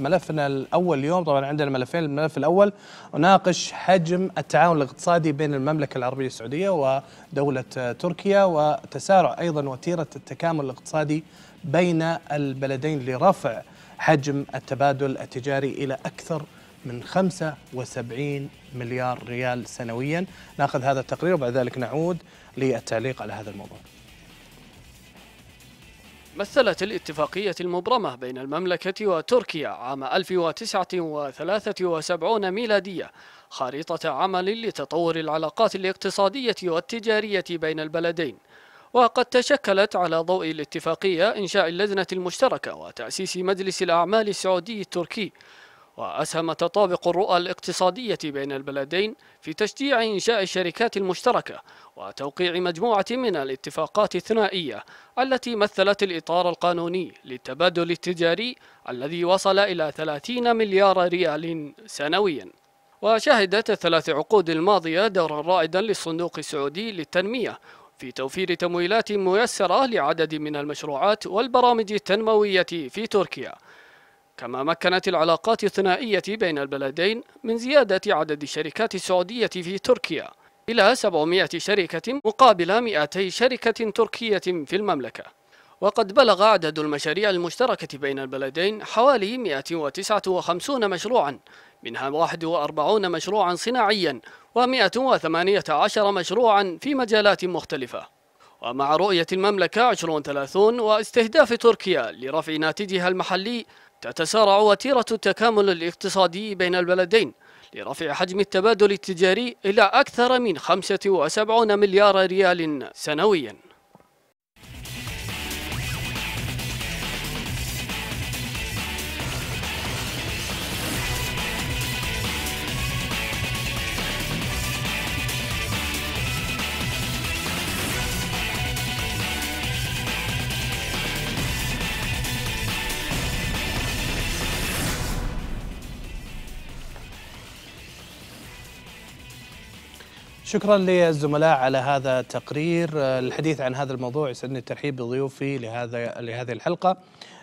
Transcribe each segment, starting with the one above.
ملفنا الأول اليوم طبعا عندنا ملفين الملف الأول أناقش حجم التعاون الاقتصادي بين المملكة العربية السعودية ودولة تركيا وتسارع أيضا وتيرة التكامل الاقتصادي بين البلدين لرفع حجم التبادل التجاري إلى أكثر من 75 مليار ريال سنويا ناخذ هذا التقرير وبعد ذلك نعود للتعليق على هذا الموضوع مثلت الاتفاقية المبرمة بين المملكة وتركيا عام 1973 ميلادية خريطة عمل لتطور العلاقات الاقتصادية والتجارية بين البلدين وقد تشكلت على ضوء الاتفاقية إنشاء اللجنة المشتركة وتأسيس مجلس الأعمال السعودي التركي وأسهم تطابق الرؤى الاقتصادية بين البلدين في تشجيع إنشاء الشركات المشتركة وتوقيع مجموعة من الاتفاقات الثنائية التي مثلت الإطار القانوني للتبادل التجاري الذي وصل إلى 30 مليار ريال سنويا وشهدت الثلاث عقود الماضية دورا رائدا للصندوق السعودي للتنمية في توفير تمويلات ميسرة لعدد من المشروعات والبرامج التنموية في تركيا كما مكنت العلاقات الثنائية بين البلدين من زيادة عدد الشركات السعودية في تركيا إلى 700 شركة مقابل 200 شركة تركية في المملكة وقد بلغ عدد المشاريع المشتركة بين البلدين حوالي 159 مشروعا منها 41 مشروعا صناعيا و118 مشروعا في مجالات مختلفة ومع رؤية المملكة 2030 واستهداف تركيا لرفع ناتجها المحلي تتسارع وتيرة التكامل الاقتصادي بين البلدين لرفع حجم التبادل التجاري إلى أكثر من 75 مليار ريال سنوياً شكرا للزملاء على هذا التقرير آه، الحديث عن هذا الموضوع يسعدني الترحيب بضيوفي لهذا لهذه الحلقه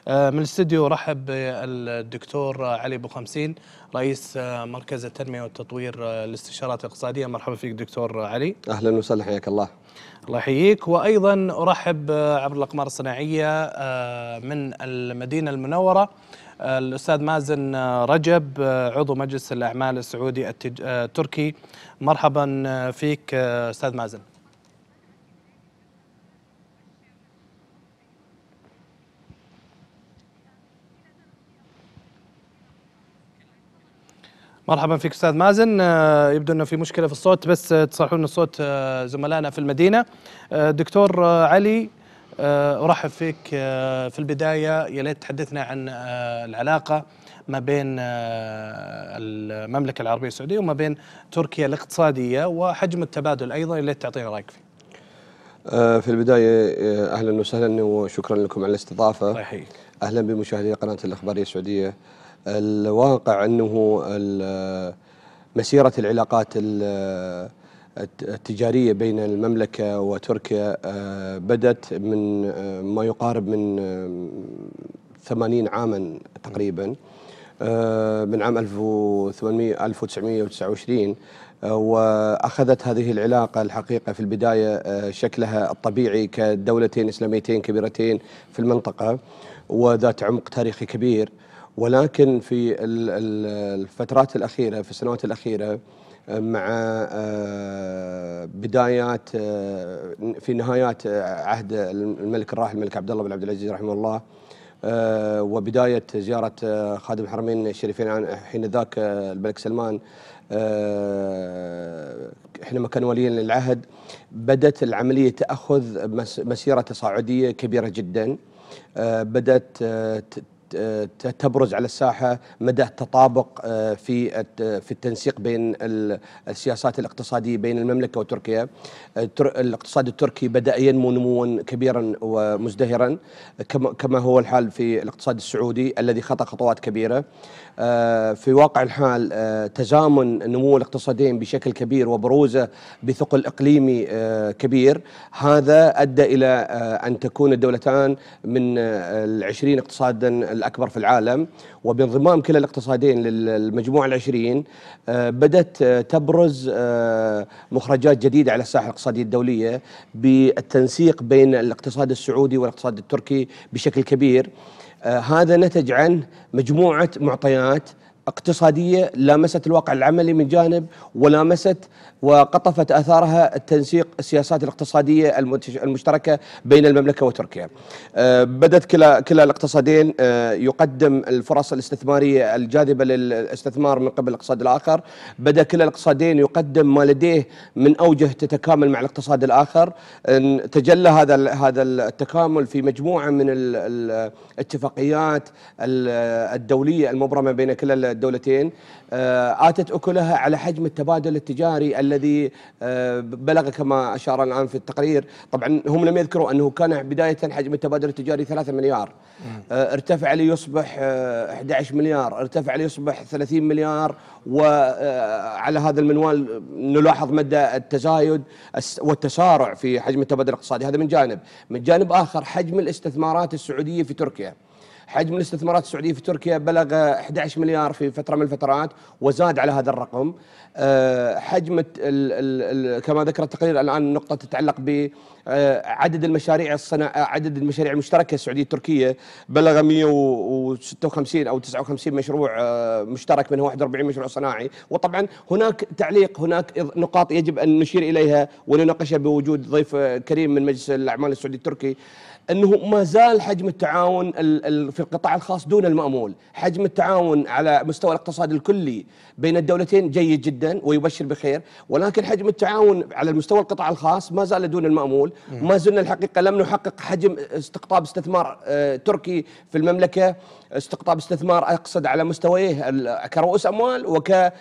آه، من الاستديو رحب بالدكتور علي ابو خمسين رئيس آه، مركز التنميه والتطوير الاستشارات الاقتصاديه مرحبا فيك دكتور علي اهلا وسهلا حياك الله الله يحييك وايضا ارحب عبر الاقمار الصناعيه من المدينه المنوره الأستاذ مازن رجب عضو مجلس الأعمال السعودي التركي مرحبا فيك أستاذ مازن مرحبا فيك استاذ مازن يبدو انه في مشكله في الصوت بس تصلحون الصوت زملائنا في المدينه دكتور علي آه، ارحب فيك آه، في البدايه يا ليت تحدثنا عن آه، العلاقه ما بين المملكه العربيه السعوديه وما بين تركيا الاقتصاديه وحجم التبادل ايضا يا ليت تعطينا رايك فيه. في البدايه اهلا وسهلا وشكرا لكم على الاستضافه. الله يحييك. اهلا بمشاهدي قناه الاخباريه السعوديه. الواقع انه مسيره العلاقات التجارية بين المملكة وتركيا آه، بدت من آه، ما يقارب من 80 عاما تقريبا آه، من عام 1800 1929 واخذت هذه العلاقه الحقيقه في البدايه شكلها الطبيعي كدولتين اسلاميتين كبيرتين في المنطقه وذات عمق تاريخي كبير ولكن في الفترات الاخيره في السنوات الاخيره مع آه، بدايات آه، في نهايات آه، عهد الملك الراحل الملك عبد الله بن عبد العزيز رحمه الله وبداية زيارة خادم الحرمين الشريفين حين ذاك الملك سلمان حينما كان وليا للعهد بدأت العملية تأخذ مسيرة تصاعدية كبيرة جدا بدأت تبرز على الساحه مدى التطابق آه، في في التنسيق بين السياسات الاقتصاديه بين المملكه وتركيا آه، الاقتصاد التركي بدا ينمو نموا كبيرا ومزدهرا كما هو الحال في الاقتصاد السعودي الذي خطى خطوات كبيره آه، في واقع الحال تزامن نمو الاقتصادين بشكل كبير وبروزه بثقل اقليمي كبير هذا ادى الى ان تكون الدولتان من العشرين اقتصادا الأكبر في العالم وبانضمام كلا الاقتصادين للمجموعة العشرين آه، بدأت آه، تبرز آه، مخرجات جديدة على الساحة الاقتصادية الدولية بالتنسيق بين الاقتصاد السعودي والاقتصاد التركي بشكل كبير هذا نتج عن مجموعة معطيات اقتصادية لامست الواقع العملي من جانب ولامست وقطفت أثارها التنسيق السياسات الاقتصادية المشتركة بين المملكة وتركيا آه، بدت كلا, كلا الاقتصادين آه، يقدم الفرص الاستثمارية الجاذبة للاستثمار من قبل الاقتصاد الآخر بدأ كلا الاقتصادين يقدم ما لديه من أوجه تتكامل مع الاقتصاد الآخر تجلى هذا هذا التكامل في مجموعة من الاتفاقيات الدولية المبرمة بين كلا الدولتين آه، آتت أكلها على حجم التبادل التجاري الذي آه، بلغ كما أشار الآن في التقرير طبعا هم لم يذكروا أنه كان بداية حجم التبادل التجاري 3 آه، مليار ارتفع ليصبح 11 مليار ارتفع ليصبح 30 مليار وعلى هذا المنوال نلاحظ مدى التزايد والتسارع في حجم التبادل الاقتصادي هذا من جانب من جانب آخر حجم الاستثمارات السعودية في تركيا حجم الاستثمارات السعوديه في تركيا بلغ 11 مليار في فتره من الفترات وزاد على هذا الرقم آه، حجم كما ذكر التقرير الان النقطه تتعلق ب آه، عدد المشاريع الصناعة آه، عدد المشاريع المشتركه السعوديه التركيه بلغ 156 او 59 مشروع مشترك منها 41 مشروع صناعي وطبعا هناك تعليق هناك نقاط يجب ان نشير اليها ونناقشها بوجود ضيف كريم من مجلس الاعمال السعودي التركي انه ما زال حجم التعاون في القطاع الخاص دون المامول، حجم التعاون على مستوى الاقتصاد الكلي بين الدولتين جيد جدا ويبشر بخير، ولكن حجم التعاون على المستوى القطاع الخاص ما زال دون المامول، ما زلنا الحقيقه لم نحقق حجم استقطاب استثمار آه، تركي في المملكه، استقطاب استثمار اقصد على مستويه كرؤوس اموال وكشركاء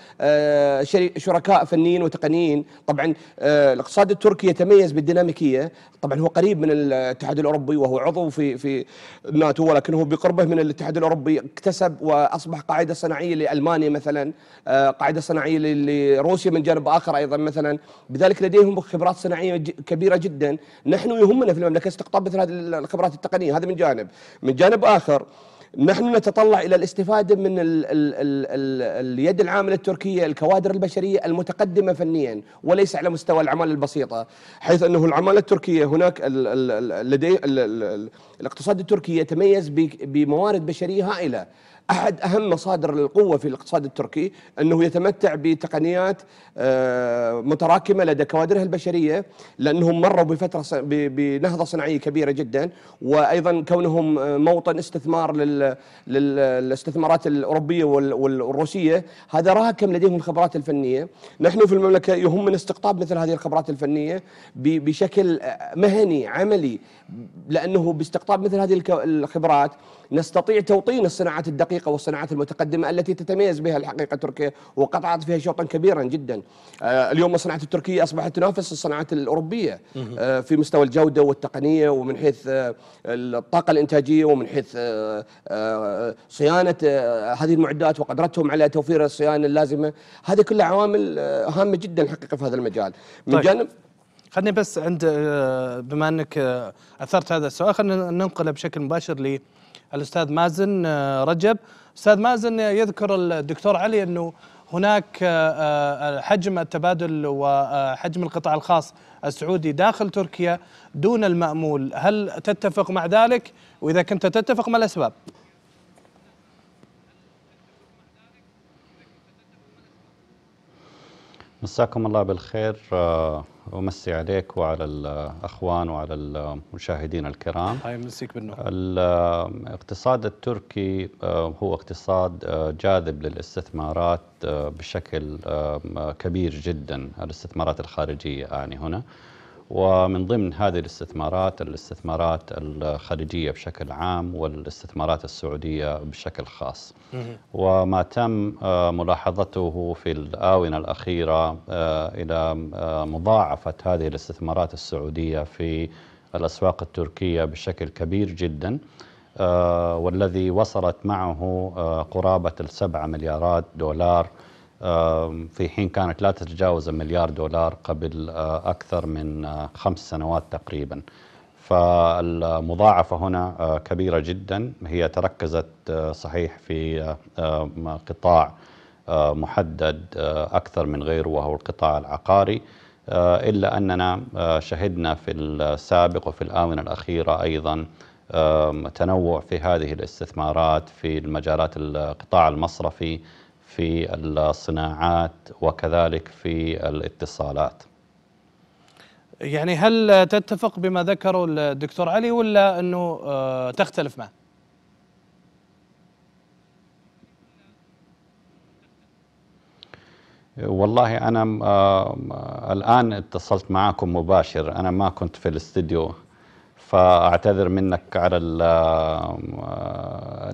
آه، فنيين وتقنيين، طبعا آه، الاقتصاد التركي يتميز بالديناميكيه، طبعا هو قريب من الاتحاد الاوروبي وهو عضو في في الناتو ولكنه بقربه من الاتحاد الاوروبي اكتسب واصبح قاعده صناعيه لالمانيا مثلا آه، قاعده صناعيه لروسيا من جانب اخر ايضا مثلا بذلك لديهم خبرات صناعيه كبيره جدا نحن يهمنا في المملكه استقطاب مثل هذه الخبرات التقنيه هذا من جانب من جانب اخر نحن نتطلع الى الاستفاده من الـ الـ الـ الـ اليد العامله التركيه الكوادر البشريه المتقدمه فنيا وليس على مستوى العماله البسيطه حيث انه العماله التركيه هناك لدي الاقتصاد التركي يتميز بموارد بشريه هائله احد اهم مصادر القوه في الاقتصاد التركي انه يتمتع بتقنيات آه، متراكمه لدى كوادرها البشريه لانهم مروا بفتره بنهضه صناعيه كبيره جدا وايضا كونهم آه، موطن استثمار للاستثمارات الاوروبيه والروسيه هذا راكم لديهم الخبرات الفنيه نحن في المملكه يهمنا استقطاب مثل هذه الخبرات الفنيه بشكل آه، مهني عملي لانه باستقطاب مثل هذه الخبرات نستطيع توطين الصناعات الدقيقة والصناعات المتقدمة التي تتميز بها الحقيقة تركيا وقطعت فيها شوطا كبيرا جدا آه، اليوم الصناعة التركية أصبحت تنافس الصناعات الأوروبية آه، في مستوى الجودة والتقنية ومن حيث آه، الطاقة الإنتاجية ومن حيث صيانة هذه المعدات وقدرتهم على توفير الصيانة اللازمة هذه كلها عوامل هامة جدا حقيقة في هذا المجال من طيب. جانب خلني بس عند بما انك اثرت هذا السؤال خلينا ننقله بشكل مباشر الاستاذ مازن آه، رجب استاذ مازن يذكر الدكتور علي انه هناك آه، آه، حجم التبادل وحجم القطاع الخاص السعودي داخل تركيا دون المأمول هل تتفق مع ذلك وإذا كنت تتفق ما الأسباب مساكم الله بالخير ومسي آه، عليك وعلى الأخوان وعلى المشاهدين الكرام هاي مسيك الاقتصاد آه، التركي آه، هو اقتصاد جاذب للاستثمارات بشكل كبير جدا الاستثمارات الخارجية يعني هنا ومن ضمن هذه الاستثمارات الاستثمارات الخليجية بشكل عام والاستثمارات السعودية بشكل خاص وما تم آه، ملاحظته في الآونة الأخيرة آه، إلى آه، مضاعفة هذه الاستثمارات السعودية في الأسواق التركية بشكل كبير جدا والذي وصلت معه قرابة السبعة مليارات دولار في حين كانت لا تتجاوز المليار دولار قبل أكثر من خمس سنوات تقريبا فالمضاعفة هنا كبيرة جدا هي تركزت صحيح في قطاع محدد أكثر من غيره وهو القطاع العقاري إلا أننا شهدنا في السابق وفي الآونة الأخيرة أيضا تنوع في هذه الاستثمارات في المجالات القطاع المصرفي في الصناعات وكذلك في الاتصالات يعني هل تتفق بما ذكره الدكتور علي ولا أنه آه، تختلف معه والله أنا آه، الآن اتصلت معكم مباشر أنا ما كنت في الاستديو فاعتذر منك على الـ آه،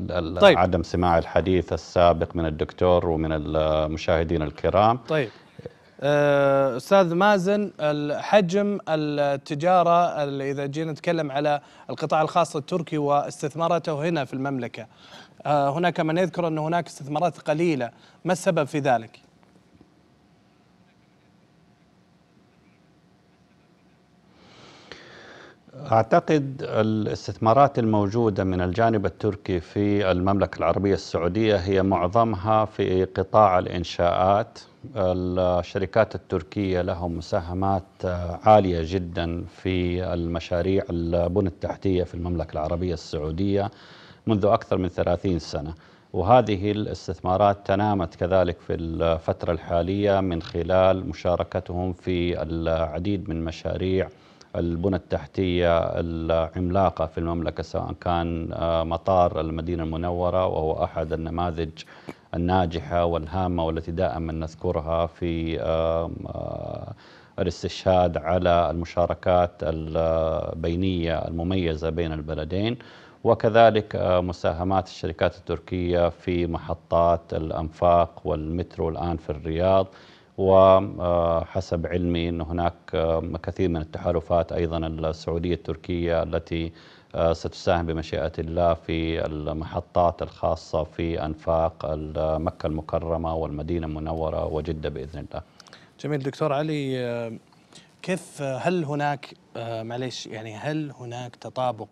الـ طيب. عدم سماع الحديث السابق من الدكتور ومن المشاهدين الكرام طيب آه، استاذ مازن حجم التجاره اذا جينا نتكلم على القطاع الخاص التركي واستثماراته هنا في المملكه آه، هناك من يذكر ان هناك استثمارات قليله ما السبب في ذلك أعتقد الاستثمارات الموجودة من الجانب التركي في المملكة العربية السعودية هي معظمها في قطاع الإنشاءات الشركات التركية لهم مساهمات عالية جدا في المشاريع البنى التحتية في المملكة العربية السعودية منذ أكثر من 30 سنة وهذه الاستثمارات تنامت كذلك في الفترة الحالية من خلال مشاركتهم في العديد من مشاريع البنى التحتية العملاقة في المملكة سواء كان آه، مطار المدينة المنورة وهو أحد النماذج الناجحة والهامة والتي دائما نذكرها في آه، الاستشهاد على المشاركات البينية المميزة بين البلدين وكذلك آه، مساهمات الشركات التركية في محطات الأنفاق والمترو الآن في الرياض وحسب آه، علمي أن هناك آه، كثير من التحالفات أيضا السعودية التركية التي آه، ستساهم بمشيئة الله في المحطات الخاصة في أنفاق مكة المكرمة والمدينة المنورة وجدة بإذن الله جميل دكتور علي كيف هل هناك معليش يعني هل هناك تطابق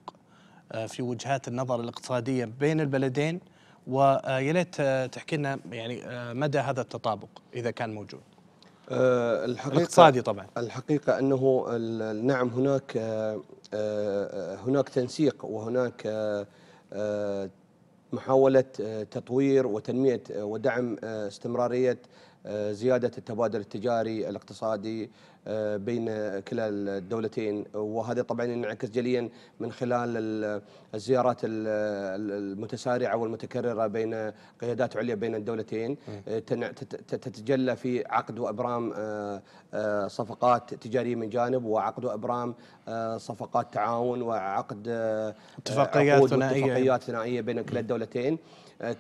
في وجهات النظر الاقتصادية بين البلدين ويا ليت تحكي لنا يعني مدى هذا التطابق إذا كان موجود آه، الحقيقة الاقتصادي طبعا الحقيقة أنه نعم هناك آه، آه، هناك تنسيق وهناك محاولة تطوير وتنمية ودعم استمرارية زيادة التبادل التجاري الاقتصادي آه، بين كلا الدولتين وهذا طبعا ينعكس جليا من خلال الزيارات المتسارعه والمتكرره بين قيادات عليا بين الدولتين آه، تتجلى في عقد وابرام آه، صفقات تجاريه من جانب وعقد وابرام صفقات تعاون وعقد اتفاقيات ثنائيه اتفاقيات ثنائيه بين كلا الدولتين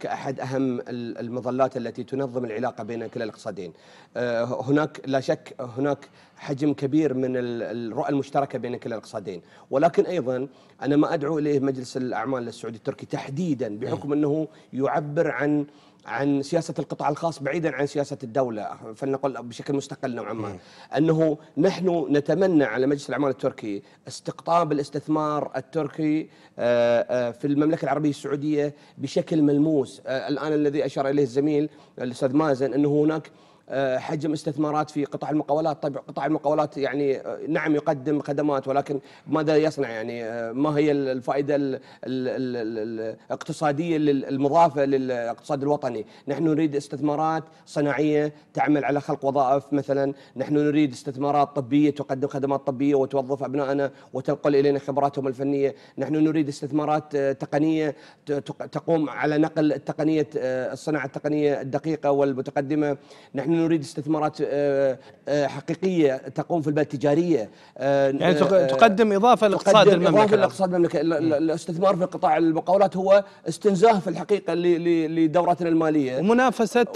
كأحد أهم المظلات التي تنظم العلاقة بين كلا الاقتصادين آه، هناك لا شك هناك حجم كبير من الرؤى المشتركة بين كلا الاقتصادين ولكن أيضا أنا ما أدعو إليه مجلس الأعمال السعودي التركي تحديدا بحكم إيه. أنه يعبر عن عن سياسه القطاع الخاص بعيدا عن سياسه الدوله فلنقل بشكل مستقل نوعا ما انه نحن نتمنى على مجلس الاعمال التركي استقطاب الاستثمار التركي آه، آه، في المملكه العربيه السعوديه بشكل ملموس آه، الان الذي اشار اليه الزميل الاستاذ مازن انه هناك آه، حجم استثمارات في قطاع المقاولات طبعا قطاع المقاولات يعني آه، نعم يقدم خدمات ولكن ماذا يصنع يعني آه، ما هي الفائدة الاقتصادية المضافة للاقتصاد الوطني نحن نريد استثمارات صناعية تعمل على خلق وظائف مثلا نحن نريد استثمارات طبية تقدم خدمات طبية وتوظف أبنائنا وتنقل إلينا خبراتهم الفنية نحن نريد استثمارات تقنية تقوم على نقل التقنية الصناعة التقنية الدقيقة والمتقدمة نحن نحن نريد استثمارات آه، آه، حقيقيه تقوم في البلد تجاريه آه، يعني تقدم اضافه لاقتصاد المملكه اضافه لاقتصاد المملكه الاستثمار في قطاع المقاولات هو استنزاه في الحقيقه لدوراتنا الماليه ومنافسه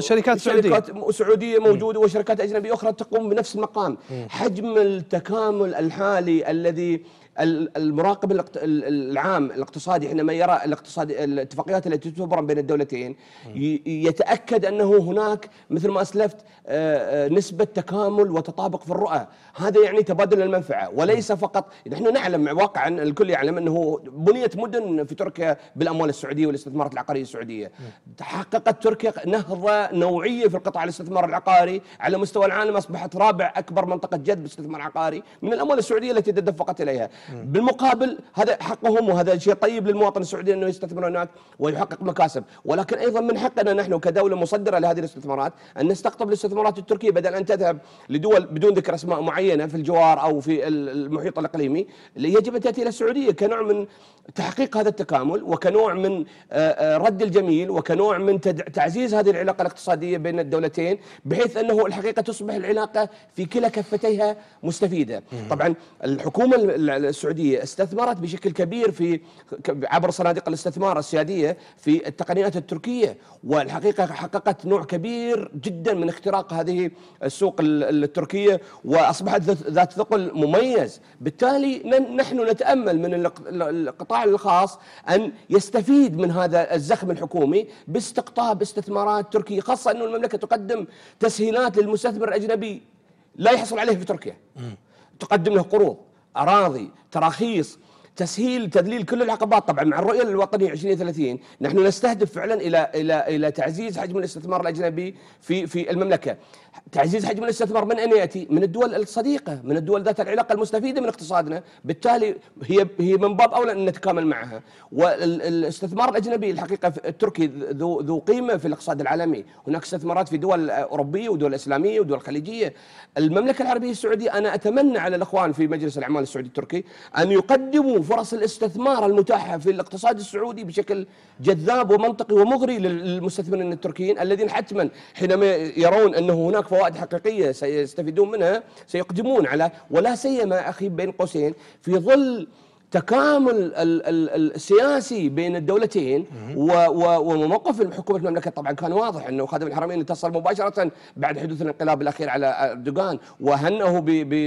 شركات سعوديه شركات سعوديه موجوده وشركات اجنبيه اخرى تقوم بنفس المقام حجم التكامل الحالي الذي المراقب العام الاقتصادي حينما يرى الاقتصاد الاتفاقيات التي تبرم بين الدولتين يتاكد انه هناك مثل ما اسلفت آه، آه، نسبه تكامل وتطابق في الرؤى، هذا يعني تبادل المنفعه وليس فقط نحن نعلم واقعا الكل يعلم انه بنيت مدن في تركيا بالاموال السعوديه والاستثمارات العقاريه السعوديه. حققت تركيا نهضه نوعيه في القطاع الاستثمار العقاري على مستوى العالم اصبحت رابع اكبر منطقه جذب استثمار عقاري من الاموال السعوديه التي تدفقت اليها. بالمقابل هذا حقهم وهذا شيء طيب للمواطن السعودي انه يستثمر هناك ويحقق مكاسب ولكن ايضا من حقنا نحن كدوله مصدره لهذه الاستثمارات ان نستقطب الاستثمارات التركيه بدل ان تذهب لدول بدون ذكر اسماء معينه في الجوار او في المحيط الاقليمي يجب ان تاتي الى السعوديه كنوع من تحقيق هذا التكامل وكنوع من آه، آه، رد الجميل وكنوع من تعزيز هذه العلاقه الاقتصاديه بين الدولتين بحيث انه الحقيقه تصبح العلاقه في كلا كفتيها مستفيده طبعا الحكومه السعودية استثمرت بشكل كبير في عبر صناديق الاستثمار السيادية في التقنيات التركية والحقيقة حققت نوع كبير جدا من اختراق هذه السوق التركية وأصبحت ذات ثقل مميز بالتالي نحن نتأمل من القطاع الخاص أن يستفيد من هذا الزخم الحكومي باستقطاب استثمارات تركية خاصة أن المملكة تقدم تسهيلات للمستثمر الأجنبي لا يحصل عليه في تركيا تقدم له قروض أراضي تراخيص تسهيل تذليل كل العقبات طبعا مع الرؤيه الوطنيه 2030 نحن نستهدف فعلا الى الى الى تعزيز حجم الاستثمار الاجنبي في في المملكه تعزيز حجم الاستثمار من اين ياتي من الدول الصديقه من الدول ذات العلاقه المستفيده من اقتصادنا بالتالي هي هي من باب اولى ان نتكامل معها والاستثمار الاجنبي الحقيقه التركي ذو ذو قيمه في الاقتصاد العالمي هناك استثمارات في دول اوروبيه ودول اسلاميه ودول خليجيه المملكه العربيه السعوديه انا اتمنى على الاخوان في مجلس الاعمال السعودي التركي ان يقدموا فرص الاستثمار المتاحة في الاقتصاد السعودي بشكل جذاب ومنطقي ومغري للمستثمرين التركيين الذين حتما حينما يرون أنه هناك فوائد حقيقية سيستفيدون منها سيقدمون على ولا سيما أخي بين قوسين في ظل تكامل السياسي بين الدولتين وموقف حكومه المملكه طبعا كان واضح انه خادم الحرمين اتصل مباشره بعد حدوث الانقلاب الاخير على اردوغان وهنه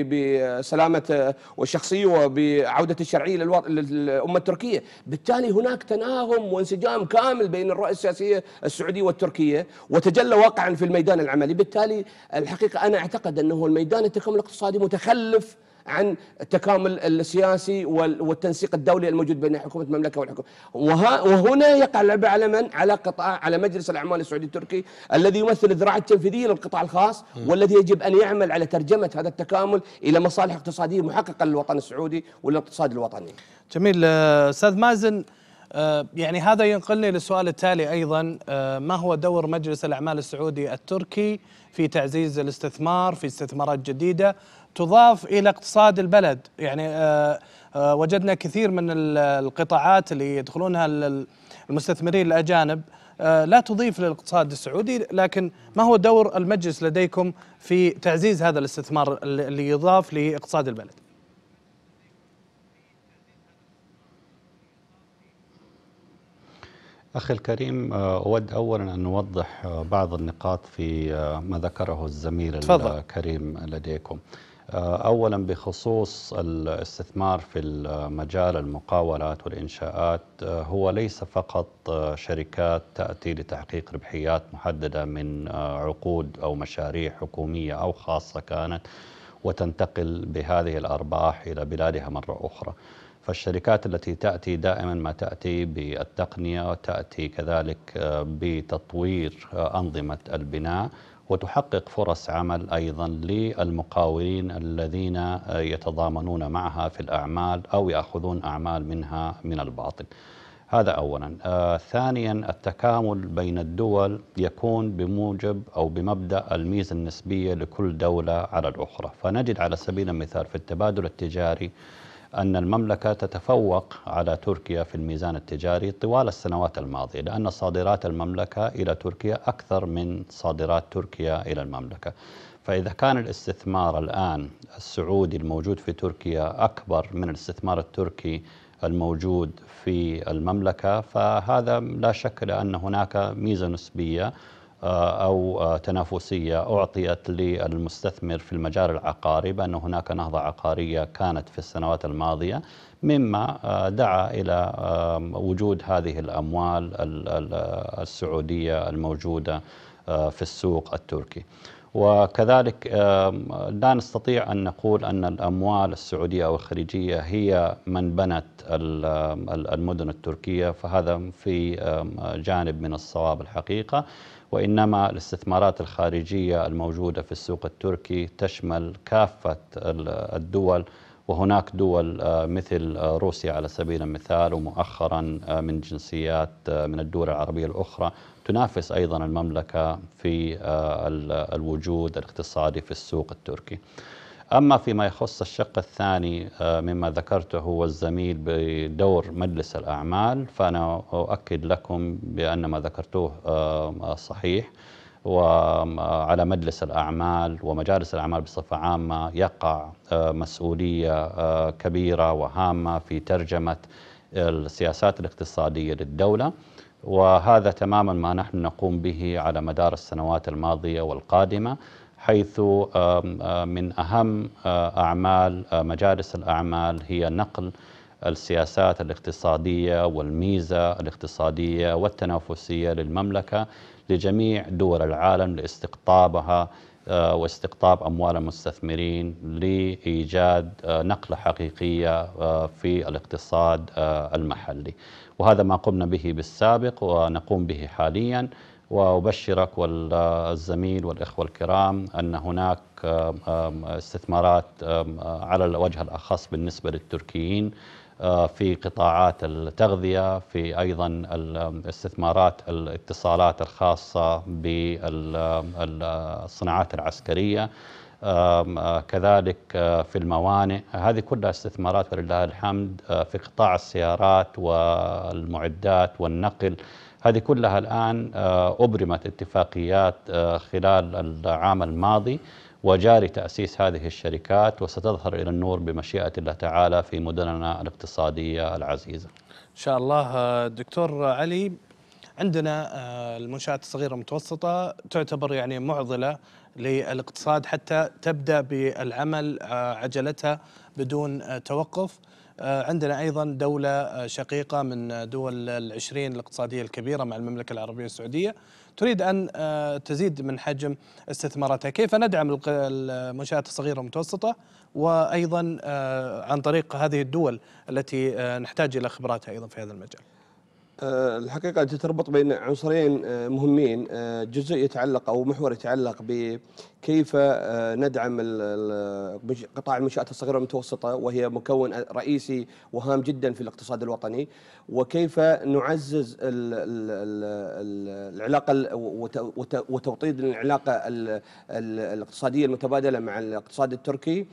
بسلامه والشخصيه وبعوده الشرعيه للامه التركيه، بالتالي هناك تناغم وانسجام كامل بين الرؤى السياسيه السعوديه والتركيه وتجلى واقعا في الميدان العملي، بالتالي الحقيقه انا اعتقد انه الميدان التكامل الاقتصادي متخلف عن التكامل السياسي والتنسيق الدولي الموجود بين حكومه المملكه والحكومه وهنا يقع اللعبه على من على قطاع على مجلس الاعمال السعودي التركي الذي يمثل الذراع التنفيذيه للقطاع الخاص والذي يجب ان يعمل على ترجمه هذا التكامل الى مصالح اقتصاديه محققه للوطن السعودي والاقتصاد الوطني جميل آه، استاذ مازن آه، يعني هذا ينقلني للسؤال التالي ايضا آه، ما هو دور مجلس الاعمال السعودي التركي في تعزيز الاستثمار في استثمارات جديده تضاف الى اقتصاد البلد يعني آه، آه، وجدنا كثير من القطاعات اللي يدخلونها المستثمرين الاجانب آه، لا تضيف للاقتصاد السعودي لكن ما هو دور المجلس لديكم في تعزيز هذا الاستثمار اللي يضاف لاقتصاد البلد أخي الكريم أود أولا أن نوضح بعض النقاط في ما ذكره الزميل تفضل. الكريم لديكم آه، أولا بخصوص الاستثمار في مجال المقاولات والإنشاءات آه، هو ليس فقط آه، شركات تأتي لتحقيق ربحيات محددة من عقود أو مشاريع حكومية أو خاصة كانت وتنتقل بهذه الأرباح إلى بلادها مرة أخرى فالشركات التي تأتي دائما ما تأتي بالتقنية وتأتي كذلك بتطوير أنظمة البناء وتحقق فرص عمل أيضا للمقاولين الذين يتضامنون معها في الأعمال أو يأخذون أعمال منها من الباطن هذا أولا آه ثانيا التكامل بين الدول يكون بموجب أو بمبدأ الميزة النسبية لكل دولة على الأخرى فنجد على سبيل المثال في التبادل التجاري أن المملكة تتفوق على تركيا في الميزان التجاري طوال السنوات الماضية لأن صادرات المملكة إلى تركيا أكثر من صادرات تركيا إلى المملكة فإذا كان الاستثمار الآن السعودي الموجود في تركيا أكبر من الاستثمار التركي الموجود في المملكة فهذا لا شك لأن هناك ميزة نسبية آه، أو آه، تنافسية أعطيت للمستثمر في المجال العقاري بأن هناك نهضة عقارية كانت في السنوات الماضية مما آه، دعا إلى وجود هذه الأموال السعودية الموجودة في السوق التركي وكذلك لا نستطيع أن نقول أن الأموال السعودية أو الخليجية هي من بنت المدن التركية فهذا في جانب من الصواب الحقيقة وإنما الاستثمارات الخارجية الموجودة في السوق التركي تشمل كافة الدول وهناك دول آه، مثل آه، روسيا على سبيل المثال ومؤخرا آه، من جنسيات من الدول العربية الأخرى تنافس أيضا المملكة في الوجود الاقتصادي في السوق التركي أما فيما يخص الشق الثاني آه، مما ذكرته هو الزميل بدور مجلس الأعمال فأنا أؤكد لكم بأن ما ذكرتوه آه، آه، صحيح وعلى مجلس الأعمال ومجالس الأعمال بصفة عامة يقع مسؤولية كبيرة وهامة في ترجمة السياسات الاقتصادية للدولة وهذا تماما ما نحن نقوم به على مدار السنوات الماضية والقادمة حيث من أهم أعمال مجالس الأعمال هي نقل السياسات الاقتصادية والميزة الاقتصادية والتنافسية للمملكة لجميع دول العالم لاستقطابها واستقطاب أموال المستثمرين لإيجاد نقلة حقيقية في الاقتصاد المحلي وهذا ما قمنا به بالسابق ونقوم به حالياً وأبشرك والزميل والإخوة الكرام أن هناك استثمارات آه، على الوجه الأخص بالنسبة للتركيين آه، في قطاعات التغذية في أيضا الاستثمارات الاتصالات الخاصة بالصناعات آه، العسكرية كذلك في الموانئ هذه كلها استثمارات ولله الحمد في قطاع السيارات والمعدات والنقل هذه كلها الآن آه، أبرمت اتفاقيات آه، خلال العام الماضي وجاري تأسيس هذه الشركات وستظهر إلى النور بمشيئة الله تعالى في مدننا الاقتصادية العزيزة إن شاء الله آه، دكتور علي عندنا المنشآت الصغيرة المتوسطة تعتبر يعني معضلة للاقتصاد حتى تبدأ بالعمل عجلتها بدون توقف آه، عندنا أيضا دولة آه، شقيقة من دول العشرين الاقتصادية الكبيرة مع المملكة العربية السعودية تريد أن آه، تزيد من حجم استثماراتها كيف ندعم المنشآت الصغيرة والمتوسطة وأيضا عن طريق هذه الدول التي نحتاج إلى خبراتها أيضا في هذا المجال الحقيقة تربط بين عنصرين مهمين جزء يتعلق أو محور يتعلق كيف آه، ندعم قطاع المنشآت الصغيرة والمتوسطة وهي مكون رئيسي وهام جدا في الاقتصاد الوطني وكيف نعزز العلاقة وتوطيد العلاقة الاقتصادية المتبادلة مع الاقتصاد التركي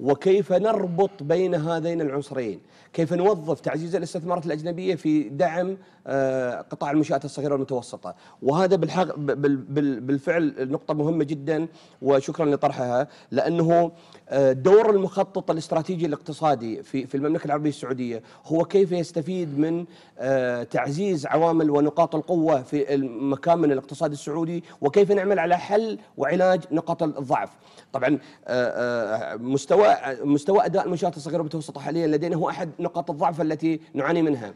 وكيف نربط بين هذين العنصرين كيف نوظف تعزيز الاستثمارات الأجنبية في دعم آه، قطاع المنشآت الصغيرة والمتوسطة وهذا بالحق بالفعل نقطة مهمة جدا وشكرا لطرحها لأنه آه، دور المخطط الاستراتيجي الاقتصادي في في المملكة العربية السعودية هو كيف يستفيد من آه، تعزيز عوامل ونقاط القوة في المكامن الاقتصاد السعودي وكيف نعمل على حل وعلاج نقاط الضعف طبعا مستوى مستوى أداء المنشآت الصغيرة والمتوسطة حاليا لدينا هو أحد نقاط الضعف التي نعاني منها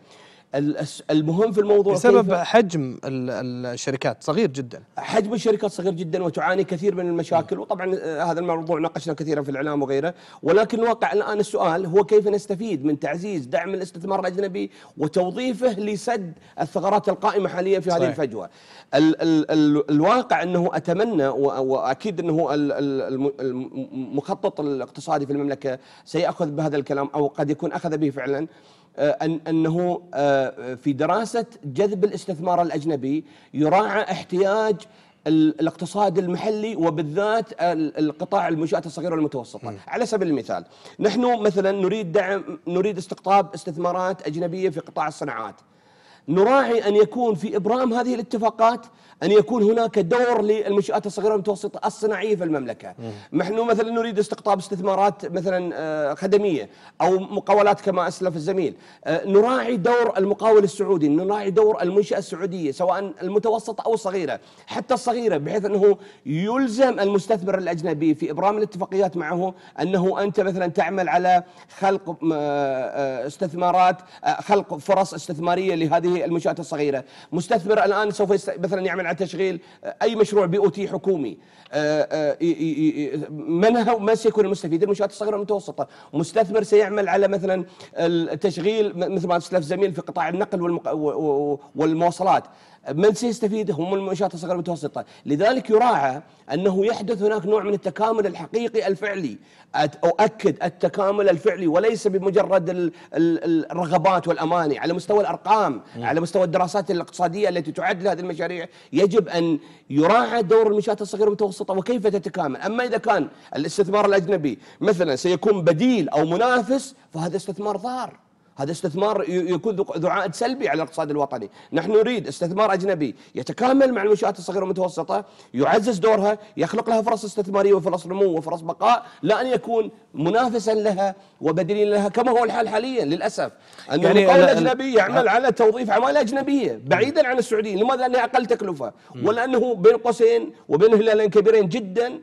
المهم في الموضوع بسبب حجم الشركات صغير جدا حجم الشركات صغير جدا وتعاني كثير من المشاكل وطبعا آه، هذا الموضوع ناقشنا كثيرا في الاعلام وغيره ولكن الواقع الان السؤال هو كيف نستفيد من تعزيز دعم الاستثمار الاجنبي وتوظيفه لسد الثغرات القائمه حاليا في هذه الفجوه ال ال ال الواقع انه اتمنى واكيد انه ال ال المخطط الاقتصادي في المملكه سياخذ بهذا الكلام او قد يكون اخذ به فعلا آه، أنه آه، في دراسة جذب الاستثمار الأجنبي يراعى احتياج الاقتصاد المحلي وبالذات القطاع المنشآت الصغيرة والمتوسطة م. على سبيل المثال نحن مثلا نريد دعم نريد استقطاب استثمارات أجنبية في قطاع الصناعات نراعي أن يكون في إبرام هذه الاتفاقات أن يكون هناك دور للمنشآت الصغيرة والمتوسطة الصناعية في المملكة نحن مثلا نريد استقطاب استثمارات مثلا آه، خدمية أو مقاولات كما أسلف الزميل آه، نراعي دور المقاول السعودي نراعي دور المنشأة السعودية سواء المتوسطة أو الصغيرة حتى الصغيرة بحيث أنه يلزم المستثمر الأجنبي في إبرام الاتفاقيات معه أنه أنت مثلا تعمل على خلق آه، استثمارات خلق فرص استثمارية لهذه المنشآت الصغيرة مستثمر الآن سوف مثلا يعمل تشغيل اي مشروع بي او تي حكومي آه، آه، من هو ما سيكون المستفيد المنشات الصغيره والمتوسطه مستثمر سيعمل على مثلا التشغيل مثل ما استلف زميل في قطاع النقل والمواصلات من سيستفيد هم المنشات الصغيره والمتوسطه لذلك يراعى انه يحدث هناك نوع من التكامل الحقيقي الفعلي اؤكد التكامل الفعلي وليس بمجرد الرغبات والاماني على مستوى الارقام على مستوى الدراسات الاقتصاديه التي تعد لهذه المشاريع يجب ان يراعى دور المنشات الصغيره والمتوسطه وكيف تتكامل اما اذا كان الاستثمار الاجنبي مثلا سيكون بديل او منافس فهذا استثمار ضار هذا استثمار يكون ذو عائد سلبي على الاقتصاد الوطني نحن نريد استثمار أجنبي يتكامل مع المنشآت الصغيرة والمتوسطة يعزز دورها يخلق لها فرص استثمارية وفرص نمو وفرص بقاء لا أن يكون منافسا لها وبديلا لها كما هو الحال حاليا للأسف أن يعني المقاول الأجنبي يعمل على توظيف عمالة أجنبية بعيدا عن السعوديين لماذا؟ لأنها أقل تكلفة ولأنه بين قوسين وبين هلالين كبيرين جدا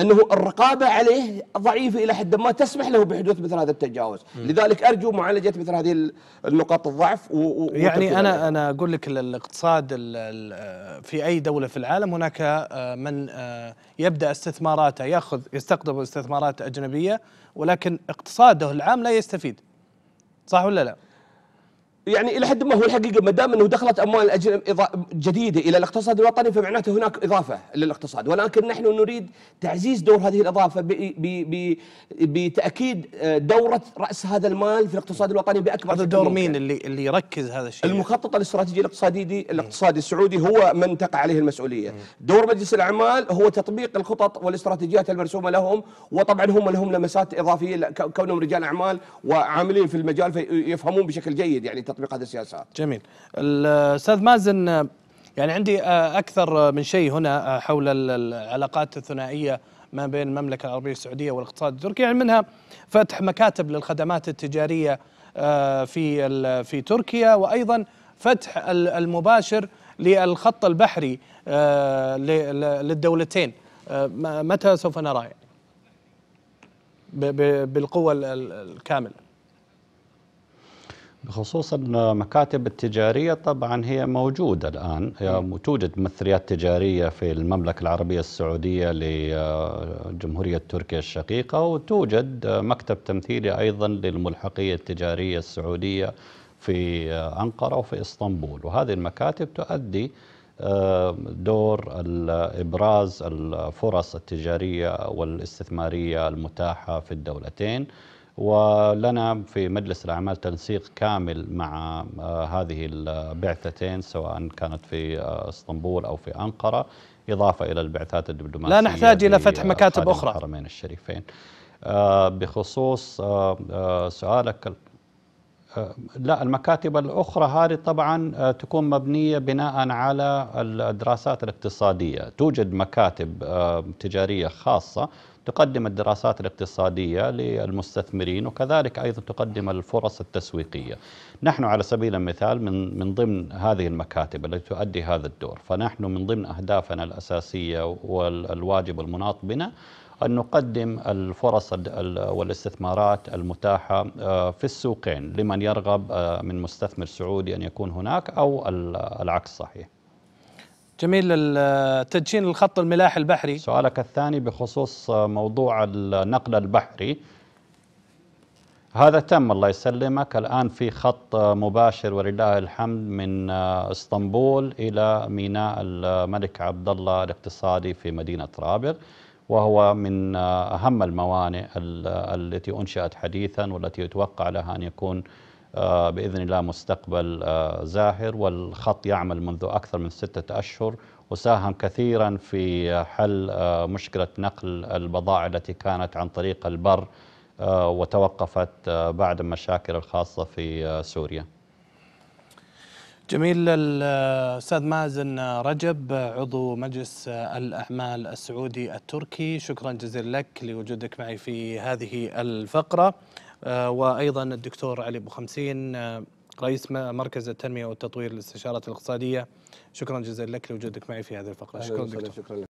انه الرقابه عليه ضعيفه الى حد ما تسمح له بحدوث مثل هذا التجاوز، م. لذلك ارجو معالجه مثل هذه النقاط الضعف و يعني انا عليها. انا اقول لك الاقتصاد في اي دوله في العالم هناك آه، من آه، يبدا استثماراته ياخذ يستقطب استثمارات اجنبيه ولكن اقتصاده العام لا يستفيد. صح ولا لا؟ يعني الى حد ما هو الحقيقه ما دام انه دخلت اموال اجنبيه جديده الى الاقتصاد الوطني فمعناته هناك اضافه للاقتصاد ولكن نحن نريد تعزيز دور هذه الاضافه بتاكيد آه، دوره راس هذا المال في الاقتصاد الوطني باكبر هذا دور مين اللي اللي يركز هذا الشيء؟ المخطط الاستراتيجي الاقتصادي الاقتصادي السعودي هو من تقع عليه المسؤوليه، دور مجلس الاعمال هو تطبيق الخطط والاستراتيجيات المرسومه لهم وطبعا هم لهم لمسات اضافيه كونهم رجال اعمال وعاملين في المجال فيفهمون بشكل جيد يعني تطبيق هذه السياسات جميل الاستاذ مازن يعني عندي آه، اكثر من شيء هنا آه، حول العلاقات الثنائيه ما بين المملكه العربيه السعوديه والاقتصاد التركي يعني منها فتح مكاتب للخدمات التجاريه آه، في في تركيا وايضا فتح المباشر للخط البحري للدولتين متى سوف نرى بالقوه الكامله بخصوص المكاتب التجارية طبعا هي موجودة الآن م. توجد ممثليات تجارية في المملكة العربية السعودية لجمهورية تركيا الشقيقة وتوجد مكتب تمثيلي أيضا للملحقية التجارية السعودية في أنقرة وفي إسطنبول وهذه المكاتب تؤدي آه، دور إبراز الفرص التجارية والاستثمارية المتاحة في الدولتين ولنا في مجلس الأعمال تنسيق كامل مع آه، هذه البعثتين سواء كانت في آه، اسطنبول أو في أنقرة إضافة إلى البعثات الدبلوماسية لا نحتاج إلى فتح آه، مكاتب أخرى الحرمين الشريفين بخصوص سؤالك لا المكاتب الأخرى هذه طبعا تكون مبنية بناء على الدراسات الاقتصادية توجد مكاتب تجارية خاصة تقدم الدراسات الاقتصادية للمستثمرين وكذلك أيضا تقدم الفرص التسويقية نحن على سبيل المثال من, من ضمن هذه المكاتب التي تؤدي هذا الدور فنحن من ضمن أهدافنا الأساسية والواجب المناط بنا أن نقدم الفرص والاستثمارات المتاحة آه، في السوقين لمن يرغب آه، من مستثمر سعودي أن يكون هناك أو العكس صحيح جميل تدشين الخط الملاحي البحري سؤالك الثاني بخصوص موضوع النقل البحري هذا تم الله يسلمك الآن في خط مباشر ولله الحمد من اسطنبول إلى ميناء الملك عبد الله الاقتصادي في مدينة رابغ وهو من أهم الموانئ التي أنشأت حديثا والتي يتوقع لها أن يكون آه، باذن الله مستقبل آه، زاهر والخط يعمل منذ اكثر من سته اشهر وساهم كثيرا في حل آه، مشكله نقل البضائع التي كانت عن طريق البر وتوقفت بعد المشاكل الخاصه في سوريا. جميل الاستاذ مازن رجب عضو مجلس الاعمال السعودي التركي شكرا جزيلا لك لوجودك معي في هذه الفقره آه، وايضا الدكتور علي ابو خمسين آه، رئيس مركز التنميه والتطوير للاستشارات الاقتصاديه شكرا جزيلا لك لوجودك معي في هذه الفقره شكرا دكتور شكرا لك.